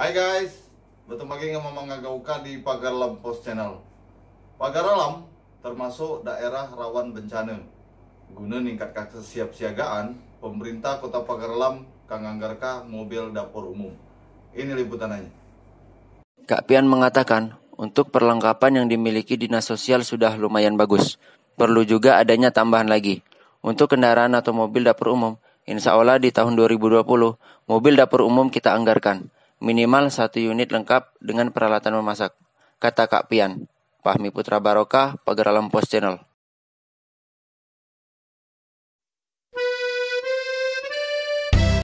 Hai guys, bertemu lagi dengan Mama Ngagauka di Pagar Alam Post Channel Pagar Alam termasuk daerah rawan bencana Guna meningkatkan kesiapsiagaan, pemerintah kota Pagar Alam kanganggarka mobil dapur umum Ini liputannya Kak Pian mengatakan, untuk perlengkapan yang dimiliki Dinas Sosial sudah lumayan bagus Perlu juga adanya tambahan lagi Untuk kendaraan atau mobil dapur umum Insya Allah di tahun 2020, mobil dapur umum kita anggarkan Minimal satu unit lengkap dengan peralatan memasak. Kata Kak Pian. Fahmi Putra Barokah, Pagar Alam Post Channel.